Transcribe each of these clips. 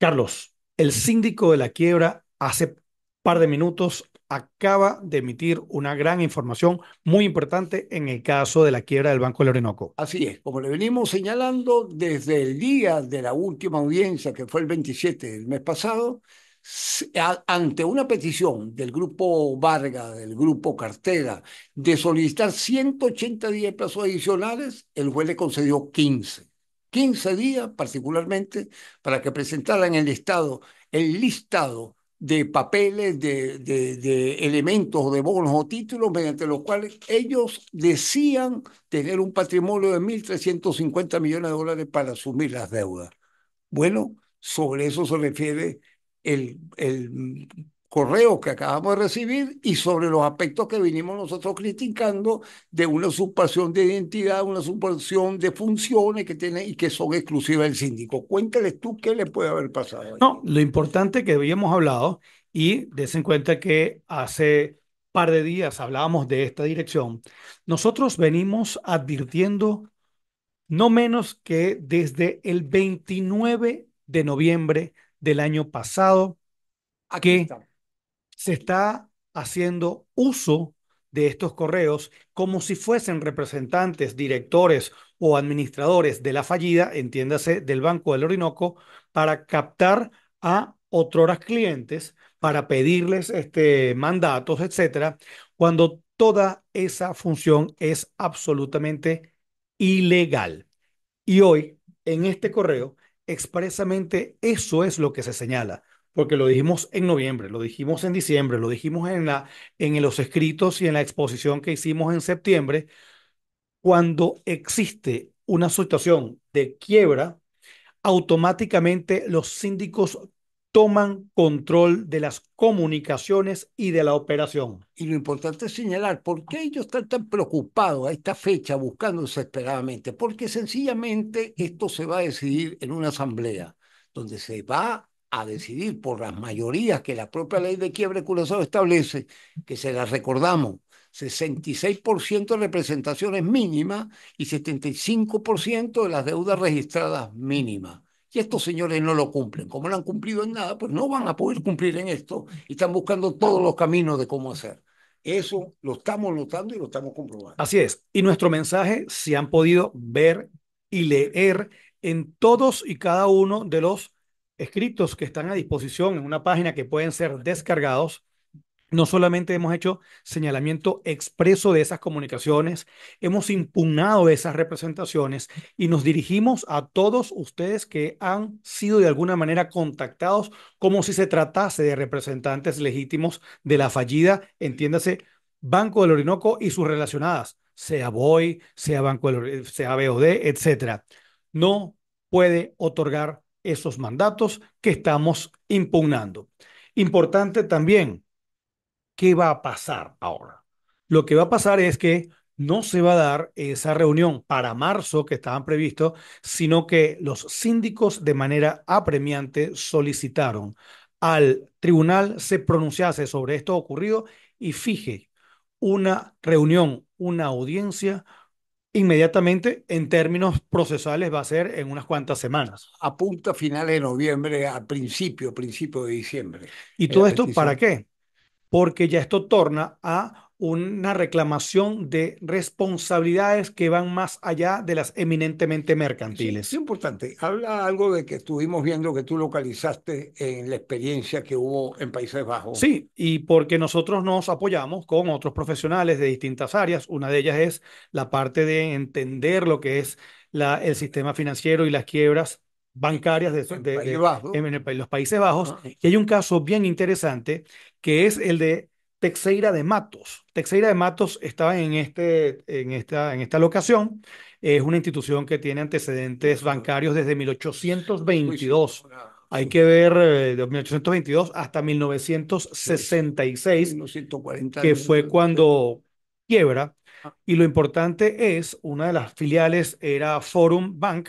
Carlos, el síndico de la quiebra hace par de minutos acaba de emitir una gran información muy importante en el caso de la quiebra del Banco de Orinoco. Así es, como le venimos señalando desde el día de la última audiencia, que fue el 27 del mes pasado, ante una petición del grupo Varga, del grupo Cartera, de solicitar 180 días de plazos adicionales, el juez le concedió 15. 15 días particularmente para que presentaran el Estado el listado de papeles, de, de, elementos, de bonos o títulos mediante los cuales ellos decían tener un patrimonio de 1.350 millones de dólares para asumir las deudas. Bueno, sobre eso se refiere el, el correos que acabamos de recibir y sobre los aspectos que vinimos nosotros criticando de una supresión de identidad, una supresión de funciones que tiene y que son exclusivas del síndico. Cuéntales tú qué le puede haber pasado. No, lo importante que habíamos hablado y des en cuenta que hace par de días hablábamos de esta dirección, nosotros venimos advirtiendo no menos que desde el 29 de noviembre del año pasado Aquí que se está haciendo uso de estos correos como si fuesen representantes, directores o administradores de la fallida, entiéndase, del Banco del Orinoco, para captar a otros clientes, para pedirles este, mandatos, etcétera, cuando toda esa función es absolutamente ilegal. Y hoy, en este correo, expresamente eso es lo que se señala porque lo dijimos en noviembre, lo dijimos en diciembre, lo dijimos en, la, en los escritos y en la exposición que hicimos en septiembre, cuando existe una situación de quiebra, automáticamente los síndicos toman control de las comunicaciones y de la operación. Y lo importante es señalar por qué ellos están tan preocupados a esta fecha buscando desesperadamente, porque sencillamente esto se va a decidir en una asamblea donde se va a decidir por las mayorías que la propia ley de quiebre Curazao establece, que se las recordamos, 66% de representaciones mínimas y 75% de las deudas registradas mínimas. Y estos señores no lo cumplen. Como no han cumplido en nada, pues no van a poder cumplir en esto y están buscando todos los caminos de cómo hacer. Eso lo estamos notando y lo estamos comprobando. Así es. Y nuestro mensaje se han podido ver y leer en todos y cada uno de los escritos que están a disposición en una página que pueden ser descargados. No solamente hemos hecho señalamiento expreso de esas comunicaciones, hemos impugnado esas representaciones y nos dirigimos a todos ustedes que han sido de alguna manera contactados como si se tratase de representantes legítimos de la fallida, entiéndase, Banco del Orinoco y sus relacionadas, sea BOI, sea Banco del Orinoco, sea BOD, etcétera. No puede otorgar esos mandatos que estamos impugnando. Importante también, ¿qué va a pasar ahora? Lo que va a pasar es que no se va a dar esa reunión para marzo que estaban previsto, sino que los síndicos de manera apremiante solicitaron al tribunal se pronunciase sobre esto ocurrido y fije una reunión, una audiencia inmediatamente en términos procesales va a ser en unas cuantas semanas. Apunta a final de noviembre, a principio, principio de diciembre. ¿Y eh, todo esto para qué? Porque ya esto torna a una reclamación de responsabilidades que van más allá de las eminentemente mercantiles. es importante. Habla algo de que estuvimos viendo que tú localizaste en la experiencia que hubo en Países Bajos. Sí, y porque nosotros nos apoyamos con otros profesionales de distintas áreas. Una de ellas es la parte de entender lo que es el sistema financiero y las quiebras bancarias de, en, los Países Bajos. Ah. Y hay un caso bien interesante que es el de Texeira de Matos. Texeira de Matos estaba en, este, en, esta, en esta locación. Es una institución que tiene antecedentes bancarios desde 1822. Hay que ver eh, de 1822 hasta 1966, que fue cuando quiebra. Ah. Y lo importante es, una de las filiales era Forum Bank,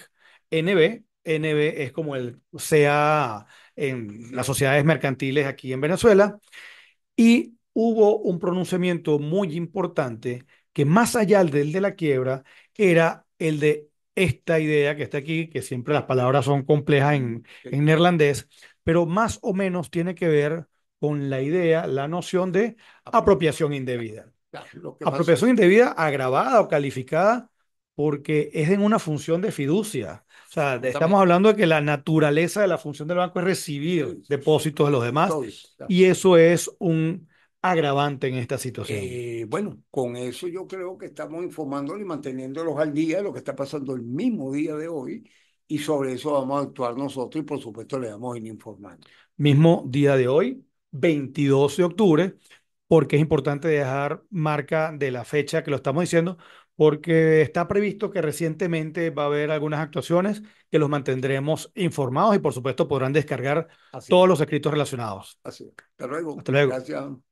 NB. NB es como el CA en las sociedades mercantiles aquí en Venezuela. Y hubo un pronunciamiento muy importante que más allá del de la quiebra era el de esta idea que está aquí, que siempre las palabras son complejas en, en neerlandés, pero más o menos tiene que ver con la idea, la noción de apropiación indebida. apropiación indebida agravada o calificada porque es en una función de fiducia. O sea, estamos hablando de que la naturaleza de la función del banco es recibir depósitos de los demás y eso es un agravante en esta situación? Eh, bueno, con eso yo creo que estamos informándolos y manteniéndolos al día de lo que está pasando el mismo día de hoy y sobre eso vamos a actuar nosotros y por supuesto le vamos a ir informando. Mismo día de hoy, 22 de octubre, porque es importante dejar marca de la fecha que lo estamos diciendo, porque está previsto que recientemente va a haber algunas actuaciones que los mantendremos informados y por supuesto podrán descargar todos los escritos relacionados. Así es. Hasta luego. Hasta luego. Gracias.